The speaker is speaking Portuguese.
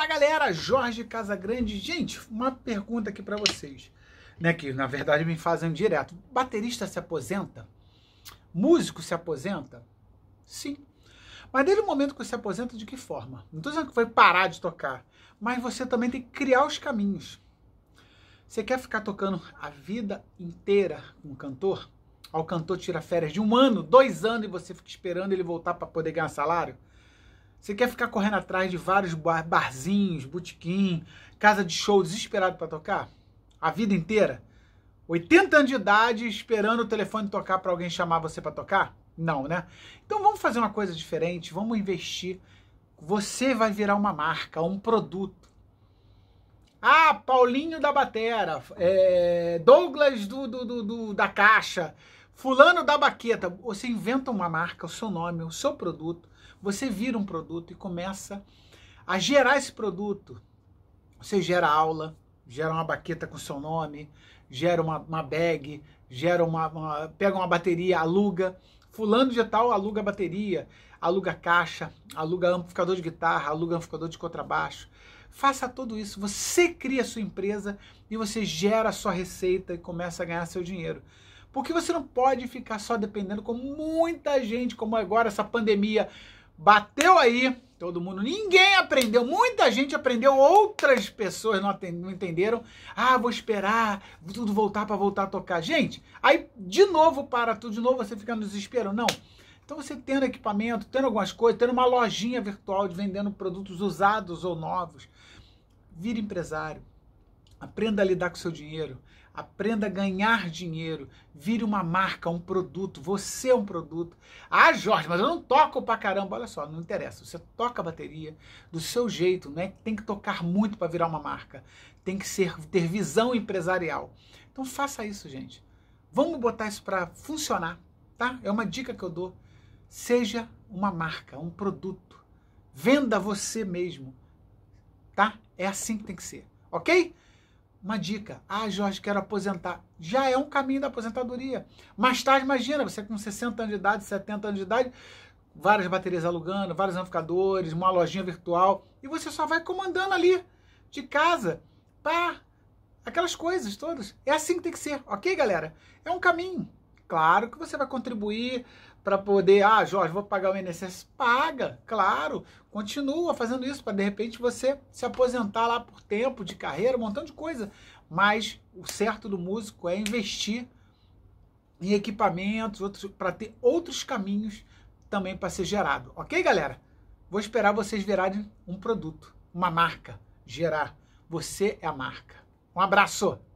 Fala galera, Jorge Casagrande. Gente, uma pergunta aqui para vocês, né? Que na verdade me fazem direto. Baterista se aposenta? Músico se aposenta? Sim. Mas desde o momento que você aposenta, de que forma? Não estou dizendo que vai parar de tocar, mas você também tem que criar os caminhos. Você quer ficar tocando a vida inteira com um cantor? Ao cantor tira férias de um ano, dois anos e você fica esperando ele voltar para poder ganhar salário? Você quer ficar correndo atrás de vários bar, barzinhos, botequim, casa de show desesperado para tocar? A vida inteira? 80 anos de idade esperando o telefone tocar para alguém chamar você para tocar? Não, né? Então vamos fazer uma coisa diferente, vamos investir. Você vai virar uma marca, um produto. Ah, Paulinho da Batera, é, Douglas do, do, do, do da Caixa, Fulano da Baqueta, você inventa uma marca, o seu nome, o seu produto, você vira um produto e começa a gerar esse produto. Você gera aula, gera uma baqueta com seu nome, gera uma, uma bag, gera uma, uma, pega uma bateria, aluga. Fulano de tal aluga bateria, aluga caixa, aluga amplificador de guitarra, aluga amplificador de contrabaixo. Faça tudo isso. Você cria a sua empresa e você gera a sua receita e começa a ganhar seu dinheiro. Porque você não pode ficar só dependendo como muita gente, como agora essa pandemia bateu aí, todo mundo, ninguém aprendeu, muita gente aprendeu, outras pessoas não, não entenderam. Ah, vou esperar tudo voltar para voltar a tocar. Gente, aí de novo para tudo, de novo você fica no desespero. Não. Então você tendo equipamento, tendo algumas coisas, tendo uma lojinha virtual de vendendo produtos usados ou novos, vira empresário. Aprenda a lidar com seu dinheiro. Aprenda a ganhar dinheiro. Vire uma marca, um produto. Você é um produto. Ah, Jorge, mas eu não toco pra caramba. Olha só, não interessa. Você toca a bateria do seu jeito, não é? Tem que tocar muito para virar uma marca. Tem que ser, ter visão empresarial. Então faça isso, gente. Vamos botar isso para funcionar, tá? É uma dica que eu dou. Seja uma marca, um produto. Venda você mesmo, tá? É assim que tem que ser, ok? Uma dica. Ah, Jorge, quero aposentar. Já é um caminho da aposentadoria. Mais tarde, imagina, você com 60 anos de idade, 70 anos de idade, várias baterias alugando, vários amplificadores, uma lojinha virtual, e você só vai comandando ali, de casa, pá, aquelas coisas todas. É assim que tem que ser, ok, galera? É um caminho. Claro que você vai contribuir para poder, ah, Jorge, vou pagar o INSS. Paga, claro, continua fazendo isso para de repente você se aposentar lá por tempo de carreira, um montão de coisa. Mas o certo do músico é investir em equipamentos, outros para ter outros caminhos também para ser gerado. OK, galera? Vou esperar vocês virarem um produto, uma marca, gerar. Você é a marca. Um abraço.